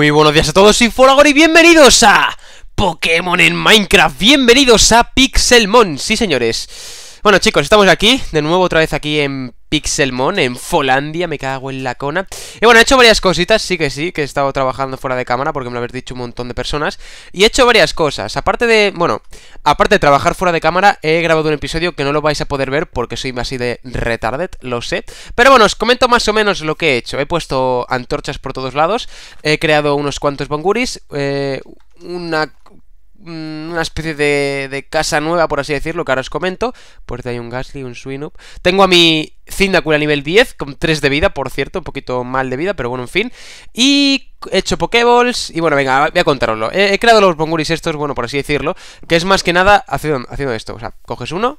Muy buenos días a todos, soy Foragor y bienvenidos a Pokémon en Minecraft, bienvenidos a Pixelmon, sí señores. Bueno chicos, estamos aquí, de nuevo otra vez aquí en Pixelmon en Folandia, me cago en la cona. Y bueno, he hecho varias cositas, sí que sí, que he estado trabajando fuera de cámara porque me lo habéis dicho un montón de personas. Y he hecho varias cosas, aparte de, bueno, aparte de trabajar fuera de cámara, he grabado un episodio que no lo vais a poder ver porque soy así de retarded, lo sé. Pero bueno, os comento más o menos lo que he hecho. He puesto antorchas por todos lados, he creado unos cuantos bonguris, eh, una Mm, una especie de, de, casa nueva, por así decirlo, que ahora os comento. Pues hay un Gasly, un Swinup. Tengo a mi Cyndaquil a nivel 10, con 3 de vida, por cierto, un poquito mal de vida, pero bueno, en fin. Y he hecho Pokéballs, y bueno, venga, voy a contaroslo. He, creado los Bonguris estos, bueno, por así decirlo, que es más que nada haciendo, haciendo esto. O sea, coges uno,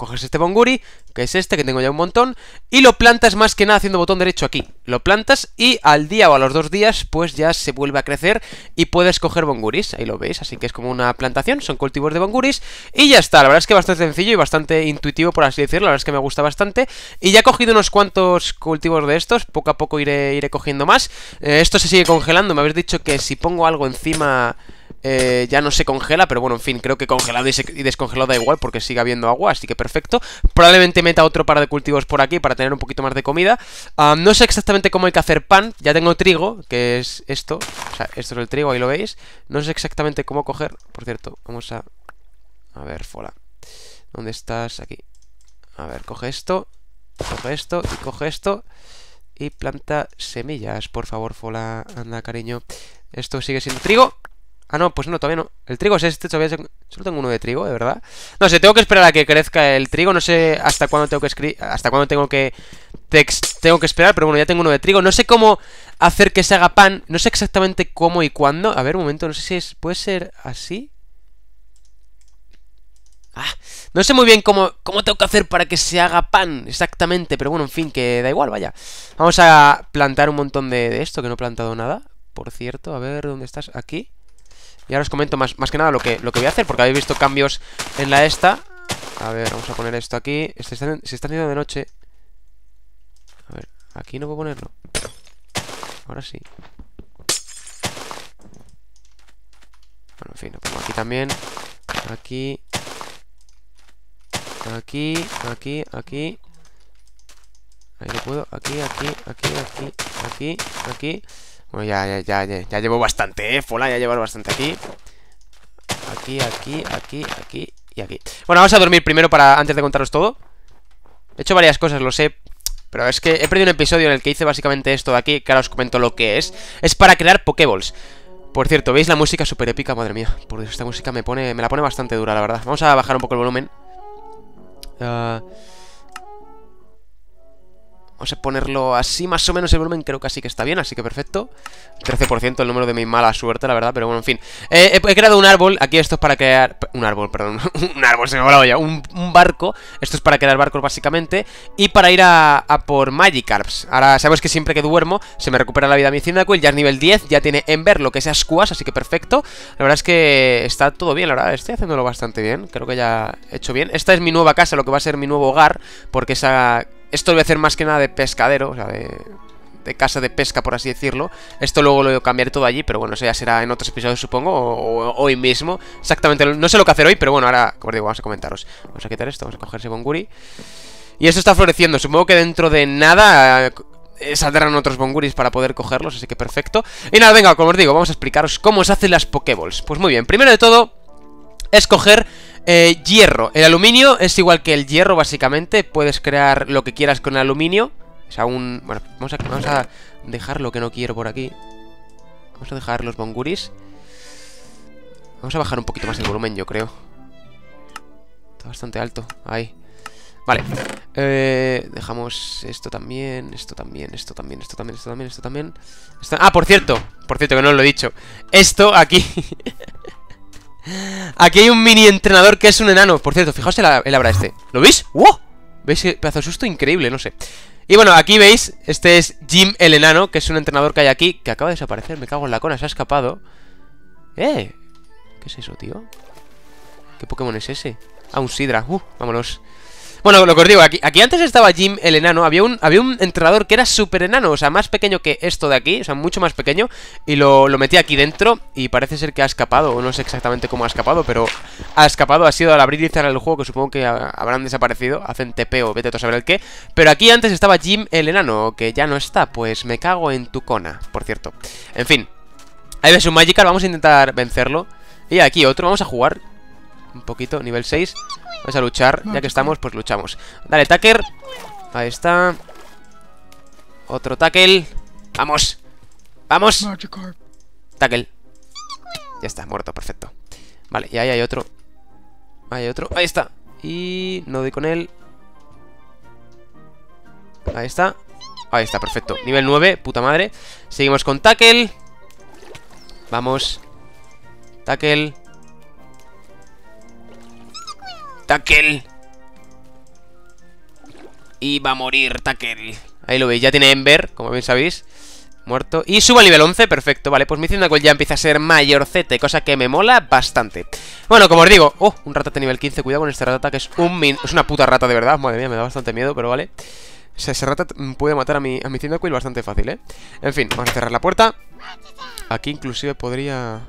Coges este Bonguri, que es este, que tengo ya un montón, y lo plantas más que nada haciendo botón derecho aquí. Lo plantas y al día o a los dos días, pues ya se vuelve a crecer y puedes coger Bonguris. Ahí lo veis, así que es como una plantación, son cultivos de Bonguris. Y ya está, la verdad es que bastante sencillo y bastante intuitivo, por así decirlo, la verdad es que me gusta bastante. Y ya he cogido unos cuantos cultivos de estos, poco a poco iré, iré cogiendo más. Eh, esto se sigue congelando, me habéis dicho que si pongo algo encima... Eh, ya no se congela, pero bueno, en fin, creo que congelado y, descongelado da igual porque sigue habiendo agua, así que perfecto. Probablemente meta otro par de cultivos por aquí para tener un poquito más de comida. Ah, no sé exactamente cómo hay que hacer pan, ya tengo trigo, que es esto, o sea, esto es el trigo, ahí lo veis. No sé exactamente cómo coger, por cierto, vamos a... A ver, fola. ¿Dónde estás? Aquí. A ver, coge esto, coge esto y coge esto. Y planta semillas, por favor, fola. Anda, cariño. Esto sigue siendo trigo. Ah, no, pues no, todavía no. El trigo es este, todavía solo tengo uno de trigo, de verdad. No sé, tengo que esperar a que crezca el trigo, no sé hasta cuándo tengo que escribir, hasta cuándo tengo que tengo que esperar, pero bueno, ya tengo uno de trigo. No sé cómo hacer que se haga pan, no sé exactamente cómo y cuándo. A ver, un momento, no sé si es puede ser así. Ah, no sé muy bien cómo, tengo que hacer para que se haga pan exactamente, pero bueno, en fin, que da igual, vaya. Vamos a plantar un montón de esto, que no he plantado nada, por cierto. A ver, ¿dónde estás? Aquí. Y ahora os comento más, más que nada lo que, lo que voy a hacer, porque habéis visto cambios en la esta. A ver, vamos a poner esto aquí. si este está, se está haciendo de noche. A ver, aquí no puedo ponerlo. Ahora sí. Bueno, en fin, lo pongo aquí también. Aquí. Aquí, aquí, aquí. Ahí no puedo. Aquí, aquí, aquí, aquí, aquí, aquí. Bueno, ya, ya, ya, ya. Ya llevo bastante, eh. Fola, ya llevo bastante aquí. Aquí, aquí, aquí, aquí y aquí. Bueno, vamos a dormir primero para antes de contaros todo. He hecho varias cosas, lo sé. Pero es que he perdido un episodio en el que hice básicamente esto de aquí, que ahora os comento lo que es. Es para crear Pokéballs. Por cierto, ¿veis la música súper épica? Madre mía, por Dios, esta música me pone me la pone bastante dura, la verdad. Vamos a bajar un poco el volumen. Ah, Vamos a ponerlo así, más o menos el volumen creo que así que está bien, así que perfecto 13% el número de mi mala suerte, la verdad, pero bueno, en fin eh, he, creado un árbol, aquí esto es para crear... Un árbol, perdón, un árbol, se me ha un, barco, esto es para crear barcos básicamente Y para ir a, por Magikarps Ahora, sabes que siempre que duermo se me recupera la vida mi Cyndaquil Ya es nivel 10, ya tiene Ember, lo que sea Squash, así que perfecto La verdad es que está todo bien, la verdad, estoy haciéndolo bastante bien Creo que ya he hecho bien Esta es mi nueva casa, lo que va a ser mi nuevo hogar Porque esa esto lo voy a hacer más que nada de pescadero, o sea, de, casa de pesca, por así decirlo. Esto luego lo cambiar todo allí, pero bueno, eso ya será en otros episodios, supongo, o, hoy mismo. Exactamente, no sé lo que hacer hoy, pero bueno, ahora, como os digo, vamos a comentaros. Vamos a quitar esto, vamos a coger ese bonguri. Y esto está floreciendo, supongo que dentro de nada eh, saldrán otros bonguris para poder cogerlos, así que perfecto. Y nada, venga, como os digo, vamos a explicaros cómo se hacen las Pokéballs. Pues muy bien, primero de todo, escoger eh, hierro. El aluminio es igual que el hierro, básicamente. Puedes crear lo que quieras con el aluminio. O sea, Bueno, vamos a, dejar lo que no quiero por aquí. Vamos a dejar los bonguris. Vamos a bajar un poquito más el volumen, yo creo. Está bastante alto. Ahí. Vale. Eh, dejamos esto también, esto también, esto también, esto también, esto también, esto también. Ah, por cierto. Por cierto que no os lo he dicho. Esto aquí... Aquí hay un mini entrenador que es un enano Por cierto, fijaos el, el abra este ¿Lo veis? ¡Wow! ¿Veis ese pedazo de susto? Increíble, no sé y bueno, aquí veis, este es Jim el enano, que es un entrenador que hay aquí, que acaba de desaparecer, me cago en la cona, se ha escapado. ¡Eh! ¿Qué es eso, tío? ¿Qué Pokémon es ese? Ah, un Sidra, uh, vámonos bueno, lo que os digo, aquí, aquí antes estaba Jim el enano, había un, entrenador que era súper enano, o sea, más pequeño que esto de aquí, o sea, mucho más pequeño, y lo, metí aquí dentro y parece ser que ha escapado, no sé exactamente cómo ha escapado, pero ha escapado, ha sido al abrir y cerrar el juego, que supongo que habrán desaparecido, hacen tepeo, o vete a saber el qué, pero aquí antes estaba Jim el enano, que ya no está, pues me cago en tu cona, por cierto. En fin, ahí ves un magical, vamos a intentar vencerlo. Y aquí otro, vamos a jugar un poquito, nivel 6 Vamos a luchar, ya que estamos, pues luchamos Dale, Tucker Ahí está Otro tackle ¡Vamos! ¡Vamos! Tackle Ya está, muerto, perfecto Vale, y ahí hay otro Ahí hay otro, ahí está Y no doy con él Ahí está Ahí está, perfecto Nivel 9, puta madre Seguimos con tackle Vamos Tackle Taquel, Y va a morir Taquel, Ahí lo veis, ya tiene Ember, como bien sabéis. Muerto. Y suba al nivel 11, perfecto. Vale, pues mi Cyndaquil ya empieza a ser mayorcete, cosa que me mola bastante. Bueno, como os digo... Oh, un de nivel 15. Cuidado con este ratata, que es un min... Es una puta rata, de verdad. Madre mía, me da bastante miedo, pero vale. O sea, ese rata puede matar a mi, a bastante fácil, ¿eh? En fin, vamos a cerrar la puerta. Aquí inclusive podría...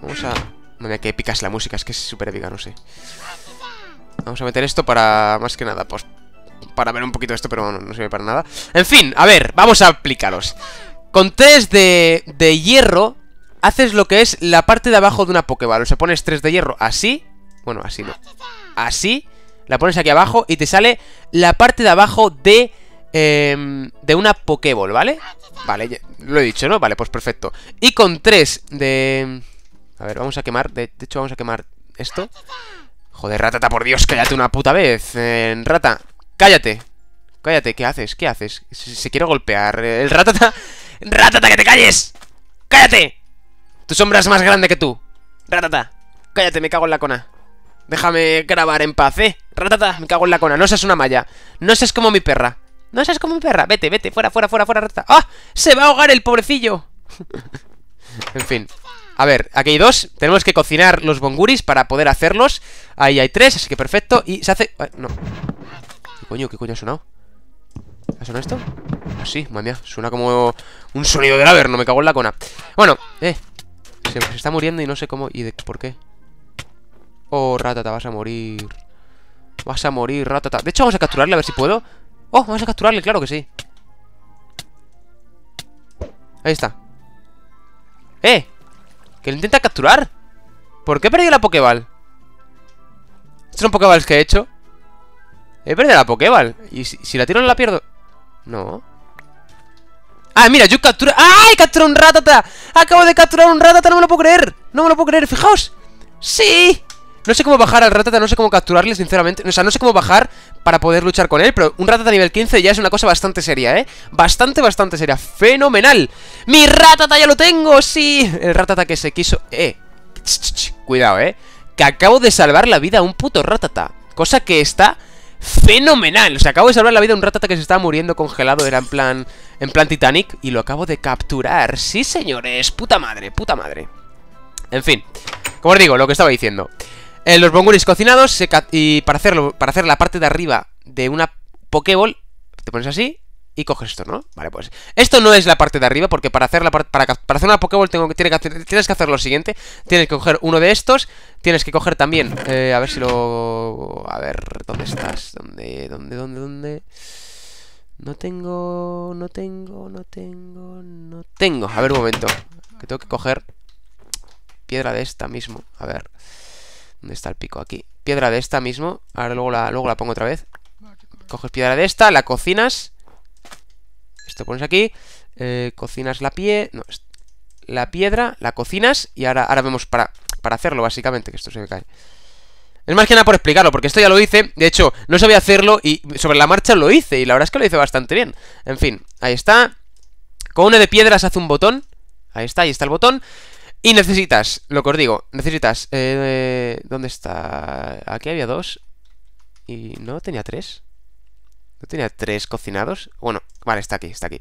Vamos a... Madre mía, qué épica es la música, es que es súper épica, no sé. Vamos a meter esto para, más que nada, pues... Para ver un poquito esto, pero bueno, no sirve para nada. En fin, a ver, vamos a aplicaros. Con tres de, de hierro, haces lo que es la parte de abajo de una Pokéball. O sea, pones tres de hierro así. Bueno, así no. Así. La pones aquí abajo y te sale la parte de abajo de... Em, de una Pokéball, ¿vale? Vale, lo he dicho, ¿no? Vale, pues perfecto. Y con tres de... A ver, vamos a quemar... De, hecho, vamos a quemar esto. Joder, ratata, por Dios, cállate una puta vez. en eh, rata, cállate. Cállate, ¿qué haces? ¿Qué haces? Se, quiere golpear. Eh, el ratata... ¡Ratata, que te calles! ¡Cállate! Tu sombra es más grande que tú. Ratata, cállate, me cago en la cona. Déjame grabar en paz, ¿eh? Ratata, me cago en la cona. No seas una malla. No seas como mi perra. No seas como mi perra. Vete, vete, fuera, fuera, fuera, fuera, rata. ¡Ah! ¡Se va a ahogar el pobrecillo! en fin. A ver, aquí hay dos. Tenemos que cocinar los bonguris para poder hacerlos. Ahí hay tres, así que perfecto. Y se hace... Ah, no. ¿Qué coño? ¿Qué coño ha sonado? ¿Ha sonado esto? Pues sí, madre mía. Suena como un sonido de la no me cago en la cona. Bueno, eh. Se, está muriendo y no sé cómo y de por qué. Oh, ratata, vas a morir. Vas a morir, ratata. De hecho, vamos a capturarle a ver si puedo. Oh, vamos a capturarle, claro que sí. Ahí está. ¡Eh! Que lo intenta capturar ¿Por qué he perdido la Pokéball? Estos son Pokéballs que he hecho He perdido la Pokeball Y si, la tiro no la pierdo No Ah, mira, yo captura... ¡Ay! Capturé un ratata Acabo de capturar un ratata, no me lo puedo creer No me lo puedo creer, fijaos Sí no sé cómo bajar al ratata, no sé cómo capturarle, sinceramente O sea, no sé cómo bajar para poder luchar con él Pero un ratata nivel 15 ya es una cosa bastante seria, ¿eh? Bastante, bastante seria ¡Fenomenal! ¡Mi ratata ya lo tengo! ¡Sí! El ratata que se quiso... ¡Eh! Cuidado, ¿eh? Que acabo de salvar la vida a un puto ratata Cosa que está fenomenal. O sea, acabo de salvar la vida a un ratata que se estaba muriendo congelado. Era en plan. En plan Titanic. Y lo acabo de capturar. Sí, señores. Puta madre, puta madre. En fin. Como os digo, lo que estaba diciendo. Eh, los bonguris cocinados y para hacerlo, para hacer la parte de arriba de una Pokéball, te pones así y coges esto, ¿no? Vale, pues esto no es la parte de arriba porque para hacer la para, para hacer una Pokéball tienes que hacer lo siguiente, tienes que coger uno de estos, tienes que coger también eh, a ver si lo a ver, ¿dónde estás? ¿Dónde dónde dónde dónde? No tengo, no tengo, no tengo, no tengo. A ver un momento, que tengo que coger piedra de esta mismo. A ver. ¿Dónde está el pico? Aquí. Piedra de esta mismo. Ahora luego la, luego la pongo otra vez. Coges piedra de esta, la cocinas. Esto pones aquí. Eh, cocinas la pie... No, la piedra, la cocinas. Y ahora, ahora vemos para, para hacerlo, básicamente, que esto se me cae. Es más que nada por explicarlo, porque esto ya lo hice. De hecho, no sabía hacerlo y sobre la marcha lo hice. Y la verdad es que lo hice bastante bien. En fin, ahí está. Con una de piedras hace un botón. Ahí está, ahí está el botón. Y necesitas, lo que os digo, necesitas... Eh, eh, ¿Dónde está? Aquí había dos. Y no tenía tres. ¿No tenía tres cocinados? Bueno, vale, está aquí, está aquí.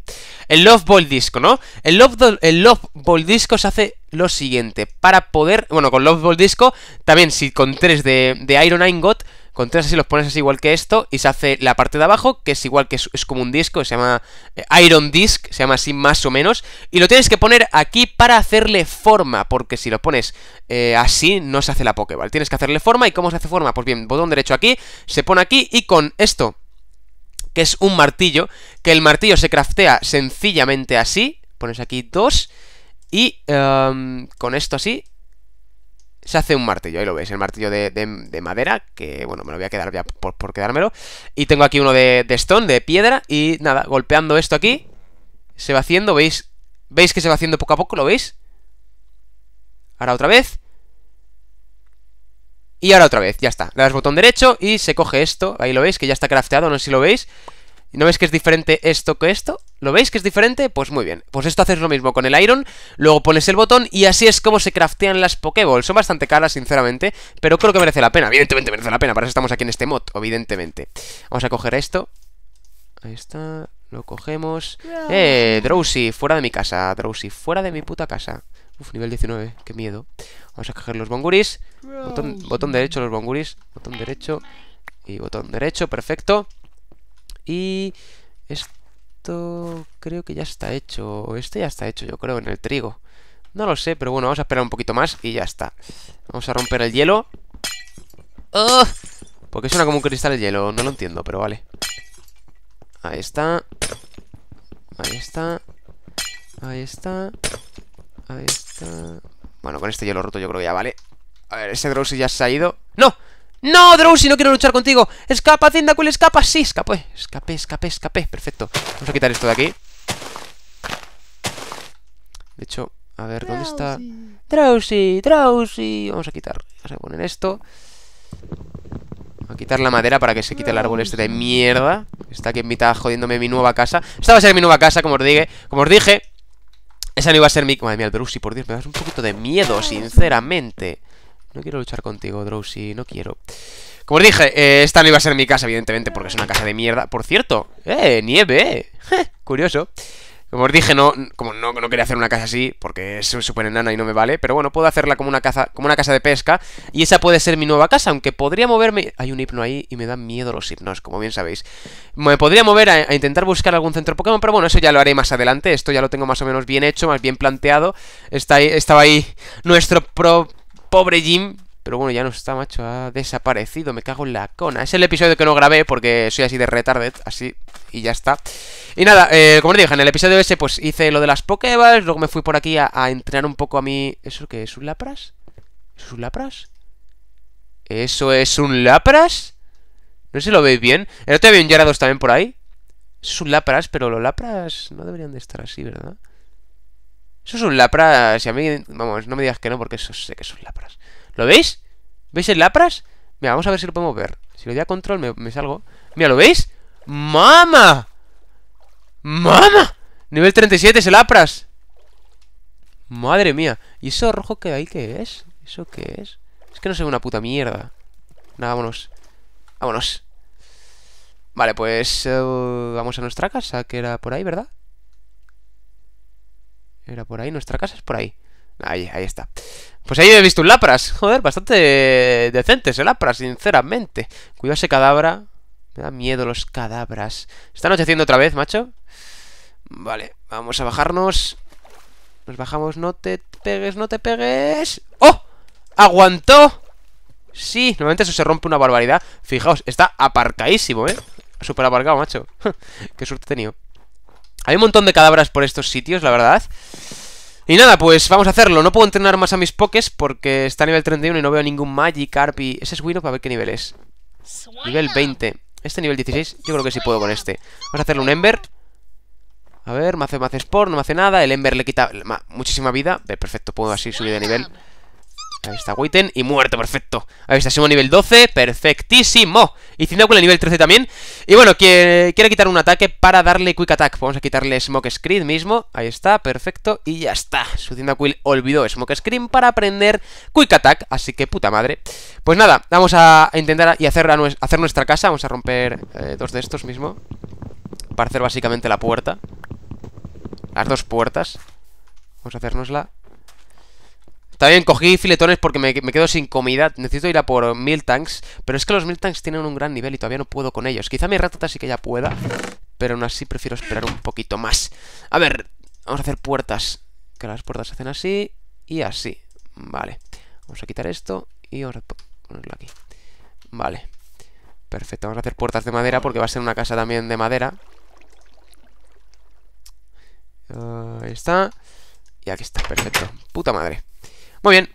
El Love Ball Disco, ¿no? El Love, el Love Ball Disco se hace lo siguiente. Para poder... Bueno, con Love Ball Disco, también si con tres de, de Iron Ingot con tres así los pones así igual que esto y se hace la parte de abajo, que es igual que es, como un disco, se llama eh, Iron Disc, se llama así más o menos. Y lo tienes que poner aquí para hacerle forma, porque si lo pones eh, así no se hace la Pokéball. Tienes que hacerle forma y ¿cómo se hace forma? Pues bien, botón derecho aquí, se pone aquí y con esto, que es un martillo, que el martillo se craftea sencillamente así, pones aquí dos y em, con esto así se hace un martillo, ahí lo veis, el martillo de, madera, que bueno, me lo voy a quedar ya por, quedármelo. Y tengo aquí uno de, de, stone, de piedra, y nada, golpeando esto aquí, se va haciendo, ¿veis? ¿Veis que se va haciendo poco a poco? ¿Lo veis? Ahora otra vez. Y ahora otra vez, ya está. Le das botón derecho y se coge esto, ahí lo veis, que ya está crafteado, no sé si lo veis. ¿Y no ves que es diferente esto que esto? ¿Lo veis que es diferente? Pues muy bien. Pues esto haces lo mismo con el Iron, luego pones el botón y así es como se craftean las Pokéballs. Son bastante caras, sinceramente, pero creo que merece la pena. Evidentemente merece la pena, para eso estamos aquí en este mod, evidentemente. Vamos a coger esto. Ahí está, lo cogemos. ¡Eh, Drowsy! Fuera de mi casa, Drowsy, fuera de mi puta casa. Uf, nivel 19, qué miedo. Vamos a coger los bonguris. Botón, botón derecho, los bonguris. Botón derecho y botón derecho, perfecto. Y esto creo que ya está hecho. esto ya está hecho, yo creo, en el trigo. No lo sé, pero bueno, vamos a esperar un poquito más y ya está. Vamos a romper el hielo. ¡Oh! Porque suena como un cristal de hielo, no lo entiendo, pero vale. Ahí está. Ahí está. Ahí está. Ahí está. Bueno, con este hielo roto yo creo que ya vale. A ver, ese Drowsy ya se ha ido. ¡No! ¡No, Drowsy! No quiero luchar contigo. ¡Escapa, Tindacul, ¡Escapa! ¡Sí, escapé! Escapé, escapé, escapé. Perfecto. Vamos a quitar esto de aquí. De hecho, a ver, ¿dónde está? Drowsy, Drowsy. Vamos a quitar. Vamos a poner esto. a quitar la madera para que se quite el árbol este de mierda. Está aquí en mitad jodiéndome mi nueva casa. Esta va a ser mi nueva casa, como os dije. Como os dije, esa no iba a ser mi... Madre mía, el Drowsy, por Dios, me da un poquito de miedo, sinceramente. No quiero luchar contigo, Drowsy, no quiero Como os dije, eh, esta no iba a ser mi casa, evidentemente Porque es una casa de mierda Por cierto, eh, nieve, eh. curioso como os dije, no, como no, quería hacer una casa así, porque es súper enana y no me vale, pero bueno, puedo hacerla como una, casa, como una casa de pesca, y esa puede ser mi nueva casa, aunque podría moverme... Hay un hipno ahí y me dan miedo los hipnos, como bien sabéis. Me podría mover a, intentar buscar algún centro Pokémon, pero bueno, eso ya lo haré más adelante, esto ya lo tengo más o menos bien hecho, más bien planteado. Está estaba ahí nuestro pro, Pobre Jim. Pero bueno, ya no está, macho. Ha desaparecido. Me cago en la cona. Es el episodio que no grabé porque soy así de retarded. Así. Y ya está. Y nada, eh, como les dije, en el episodio ese pues hice lo de las Pokéballs. Luego me fui por aquí a, entrenar un poco a mí. ¿Eso qué es? ¿Un lapras? ¿Eso es un lapras? es un lapras eso es un lapras? No sé si lo veis bien. El otro día había un Yarados también por ahí. es un lapras, pero los lapras no deberían de estar así, ¿verdad? Eso es un lapras. Y a mí, vamos, no me digas que no, porque eso sé que son lapras. ¿Lo veis? ¿Veis el lapras? Mira, vamos a ver si lo podemos ver. Si lo doy a control, me, salgo. Mira, ¿lo veis? ¡Mama! ¡Mama! Nivel 37 es el lapras. Madre mía. ¿Y eso rojo que hay qué es? ¿Eso qué es? Es que no sé una puta mierda. Nada, vámonos. Vámonos. Vale, pues eh, vamos a nuestra casa, que era por ahí, ¿verdad? Era por ahí, nuestra casa es por ahí. Ahí, ahí está. Pues ahí he visto un Lapras. Joder, bastante decente ese Lapras, sinceramente. Cuidado ese cadabra. Me da miedo los cadabras. Está anocheciendo otra vez, macho. Vale, vamos a bajarnos. Nos bajamos, no te pegues, no te pegues. ¡Oh! ¡Aguantó! Sí, normalmente eso se rompe una barbaridad. Fijaos, está aparcadísimo, ¿eh? Súper aparcado, macho. Qué suerte he tenido. Hay un montón de cadáveres por estos sitios, la verdad. Y nada, pues vamos a hacerlo. No puedo entrenar más a mis pokés porque está a nivel 31 y no veo ningún Magikarp y... Ese es Wino para ver qué nivel es. Nivel 20. Este nivel 16, yo creo que sí puedo con este. Vamos a hacerle un Ember. A ver, me hace, más Sport, no me hace nada. El Ember le quita muchísima vida. Perfecto, puedo así subir de nivel. Ahí está Witten y muerto, perfecto. Ahí está, a nivel 12, perfectísimo. Y Zindaquil a nivel 13 también. Y bueno, quiere, quiere quitar un ataque para darle Quick Attack. Vamos a quitarle Smoke Screen mismo. Ahí está, perfecto. Y ya está. Su Zindaquil olvidó Smoke Screen para aprender Quick Attack. Así que puta madre. Pues nada, vamos a intentar y hacer, nuestra casa. Vamos a romper eh, dos de estos mismo. Para hacer básicamente la puerta. Las dos puertas. Vamos a hacernosla también cogí filetones porque me, quedo sin comida. Necesito ir a por mil tanks. Pero es que los mil tanks tienen un gran nivel y todavía no puedo con ellos. Quizá mi ratata sí que ya pueda. Pero aún así prefiero esperar un poquito más. A ver, vamos a hacer puertas. Que las puertas se hacen así y así. Vale. Vamos a quitar esto y vamos a ponerlo aquí. Vale. Perfecto, vamos a hacer puertas de madera porque va a ser una casa también de madera. Ah, ahí está. Y aquí está, perfecto. Puta madre. Muy bien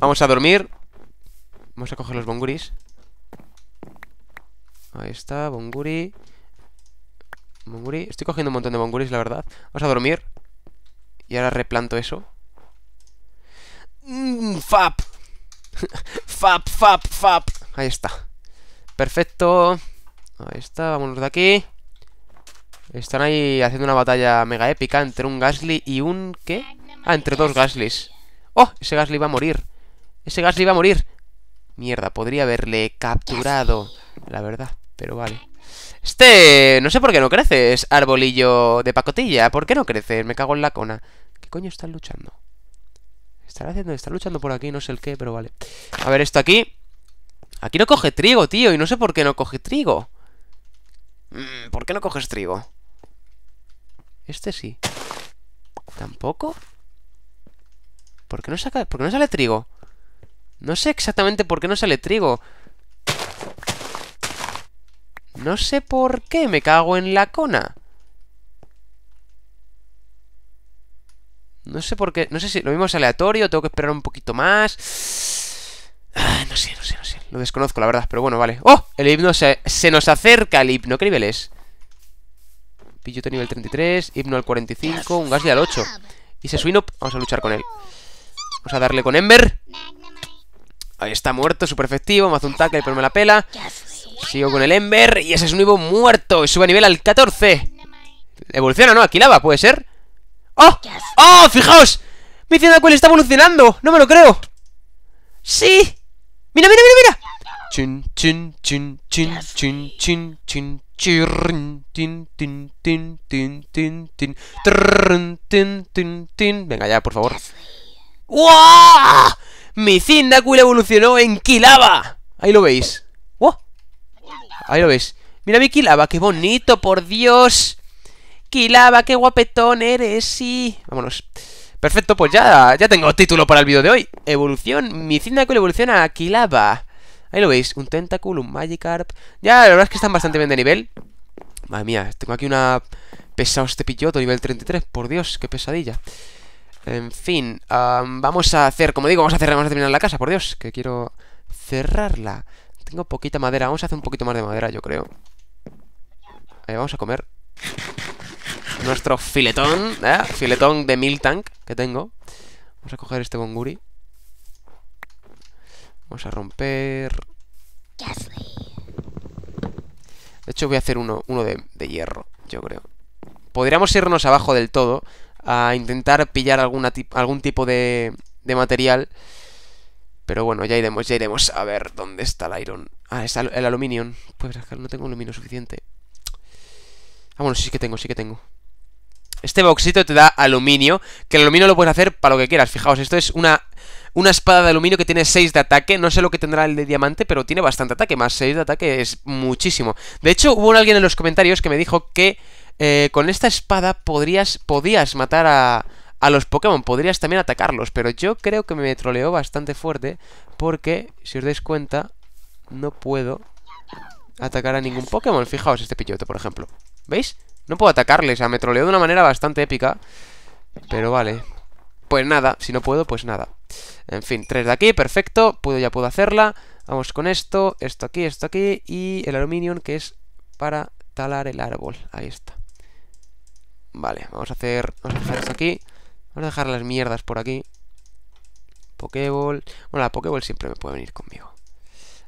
Vamos a dormir Vamos a coger los bonguris Ahí está, bonguri Bonguri, estoy cogiendo un montón de bonguris, la verdad Vamos a dormir Y ahora replanto eso mm, Fap Fap, fap, fap Ahí está Perfecto Ahí está, vámonos de aquí están ahí haciendo una batalla mega épica entre un Gasly y un... ¿Qué? Ah, entre dos Gaslys. ¡Oh! Ese Gasly va a morir. Ese Gasly va a morir. Mierda, podría haberle capturado. La verdad, pero vale. Este, no sé por qué no creces, arbolillo de pacotilla. ¿Por qué no creces? Me cago en la cona. ¿Qué coño están luchando? están haciendo? Está luchando por aquí, no sé el qué, pero vale. A ver, esto aquí. Aquí no coge trigo, tío, y no sé por qué no coge trigo. Mm, ¿Por qué no coges trigo? Este sí. ¿Tampoco? ¿Por qué no, saca, no sale trigo? No sé exactamente por qué no sale trigo. No sé por qué me cago en la cona. No sé por qué. No sé si lo mismo es aleatorio, tengo que esperar un poquito más. Ah, no sé, no sé, no sé. Lo desconozco, la verdad, pero bueno, vale. ¡Oh! El himno se, nos acerca el hipno ¿Qué nivel es? Pillote nivel 33, himno al 45, un gas al 8. Y se up, vamos a luchar con él. Vamos a darle con Ember. Ahí está muerto, súper efectivo. Me hace un tackle, pero me la pela. Sigo con el Ember. Y ese es un nuevo muerto. Y sube a nivel al 14. Evoluciona, ¿no? Aquí lava, puede ser. ¡Oh! ¡Oh! ¡Fijaos! Mi cual está evolucionando. No me lo creo. ¡Sí! ¡Mira, mira, mira, mira! Chin, chin, chin, chin, chin, chin, chin, Chin, tin, tin, tin, tin, tin, tin, tin, tin, tin. Venga ya, por favor. ¡Guau! Mi Zindacool evolucionó en Kilaba. Ahí lo veis. ¡Guau! Ahí lo veis. Mira mi Kilaba, qué bonito, por Dios. ¡Quilaba, qué guapetón eres, sí. Vámonos. Perfecto, pues ya, ya tengo título para el vídeo de hoy. Evolución, mi Zindacool evoluciona a Kilaba. Ahí lo veis, un Tentacool, un Magikarp. Ya, la verdad es que están bastante bien de nivel. Madre mía, tengo aquí una... Pesado este pilloto, nivel 33. Por Dios, qué pesadilla. En fin, vamos a hacer, como digo, vamos a cerrar, vamos a terminar la casa, por Dios, que quiero cerrarla. Tengo poquita madera, vamos a hacer un poquito más de madera, yo creo. vamos a comer nuestro filetón, ¿eh? Filetón de mil tank que tengo. Vamos a coger este bonguri Vamos a romper... De hecho voy a hacer uno, de, de hierro, yo creo. Podríamos irnos abajo del todo, a intentar pillar alguna algún tipo de, de material. Pero bueno, ya iremos, ya iremos a ver dónde está el iron. Ah, está el aluminio. Pues no tengo aluminio suficiente. Ah, bueno, sí que tengo, sí que tengo. Este boxito te da aluminio, que el aluminio lo puedes hacer para lo que quieras. Fijaos, esto es una, una espada de aluminio que tiene 6 de ataque. No sé lo que tendrá el de diamante, pero tiene bastante ataque. Más 6 de ataque es muchísimo. De hecho, hubo alguien en los comentarios que me dijo que eh, con esta espada podrías, podías matar a, los Pokémon, podrías también atacarlos, pero yo creo que me troleó bastante fuerte, porque, si os dais cuenta, no puedo atacar a ningún Pokémon. Fijaos este pillote, por ejemplo. ¿Veis? No puedo atacarle, o sea, me troleó de una manera bastante épica. Pero vale. Pues nada, si no puedo, pues nada. En fin, tres de aquí, perfecto. Puedo, ya puedo hacerla. Vamos con esto, esto aquí, esto aquí. Y el aluminio que es para talar el árbol. Ahí está. Vale, vamos a hacer, vamos a dejar esto aquí. Vamos a dejar las mierdas por aquí. Pokéball. Bueno, la Pokéball siempre me puede venir conmigo.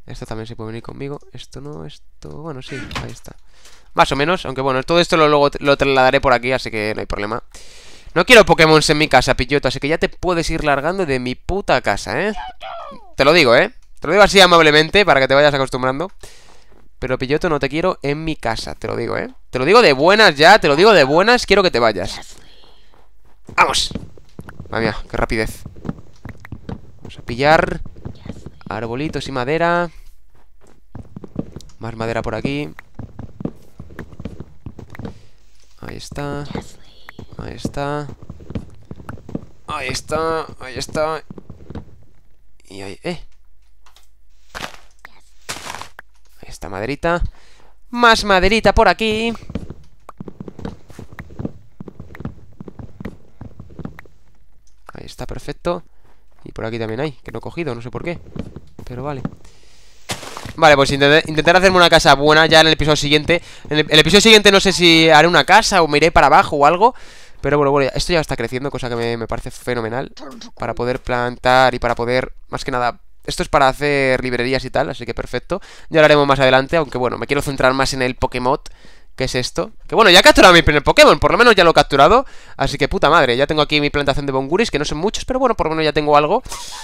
Esto también se puede venir conmigo. Esto no, esto... Bueno, sí, ahí está. Más o menos, aunque bueno, todo esto lo, luego lo trasladaré por aquí, así que no hay problema. No quiero Pokémon en mi casa, pilloto, así que ya te puedes ir largando de mi puta casa, ¿eh? Te lo digo, ¿eh? Te lo digo así amablemente para que te vayas acostumbrando. Pero Pilloto, no te quiero en mi casa, te lo digo, ¿eh? Te lo digo de buenas ya, te lo digo de buenas, quiero que te vayas. ¡Vamos! Madre mía, qué rapidez. Vamos a pillar arbolitos y madera. Más madera por aquí. Ahí está. Ahí está. Ahí está. Ahí está. Y ahí. ¡Eh! esta maderita. Más maderita por aquí. Ahí está, perfecto. Y por aquí también hay, que no he cogido, no sé por qué. Pero vale. Vale, pues intentar hacerme una casa buena ya en el episodio siguiente. En el, episodio siguiente no sé si haré una casa o me iré para abajo o algo. Pero bueno, bueno, esto ya está creciendo, cosa que me, me parece fenomenal. Para poder plantar y para poder, más que nada, esto es para hacer librerías y tal, así que perfecto. Ya lo haremos más adelante, aunque bueno, me quiero centrar más en el Pokémon. que es esto? Que bueno, ya he capturado mi primer Pokémon, por lo menos ya lo he capturado Así que puta madre, ya tengo aquí mi plantación de Bonguris Que no son muchos, pero bueno, por lo menos ya tengo algo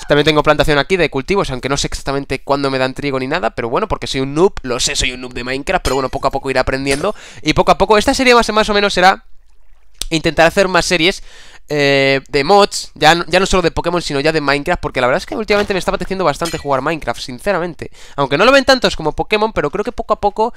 También tengo plantación aquí de cultivos Aunque no sé exactamente cuándo me dan trigo ni nada Pero bueno, porque soy un noob, lo sé, soy un noob de Minecraft Pero bueno, poco a poco iré aprendiendo Y poco a poco, esta serie más, más o menos será intentar hacer más series eh, de mods, ya, ya no solo de Pokémon, sino ya de Minecraft, porque la verdad es que últimamente me está apeteciendo bastante jugar Minecraft, sinceramente. Aunque no lo ven tantos como Pokémon, pero creo que poco a poco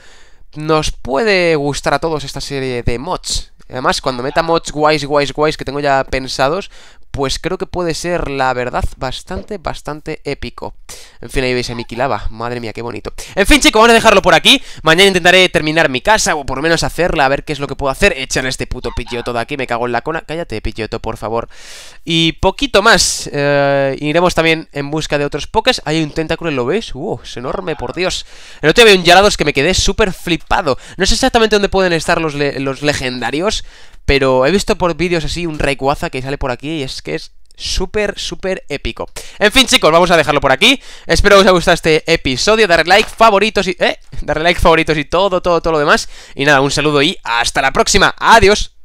nos puede gustar a todos esta serie de mods. Además, cuando meta mods guays, guays, guays que tengo ya pensados, pues creo que puede ser, la verdad, bastante, bastante épico. En fin, ahí veis a Miki Madre mía, qué bonito. En fin, chicos, vamos a dejarlo por aquí. Mañana intentaré terminar mi casa, o por lo menos hacerla, a ver qué es lo que puedo hacer. a este puto Pichioto de aquí, me cago en la cona. Cállate, Pichioto, por favor. Y poquito más. Eh, iremos también en busca de otros pokés. Ahí hay un tentáculo, ¿lo veis? ¡Uh! Es enorme, por Dios. El otro día había un Yarados que me quedé súper flipado. No sé exactamente dónde pueden estar los, los legendarios, pero he visto por vídeos así un Rayquaza que sale por aquí y es que es súper, súper épico. En fin, chicos, vamos a dejarlo por aquí. Espero que os haya gustado este episodio. Darle like, favoritos y... Eh, darle like, favoritos y todo, todo, todo lo demás. Y nada, un saludo y hasta la próxima. Adiós.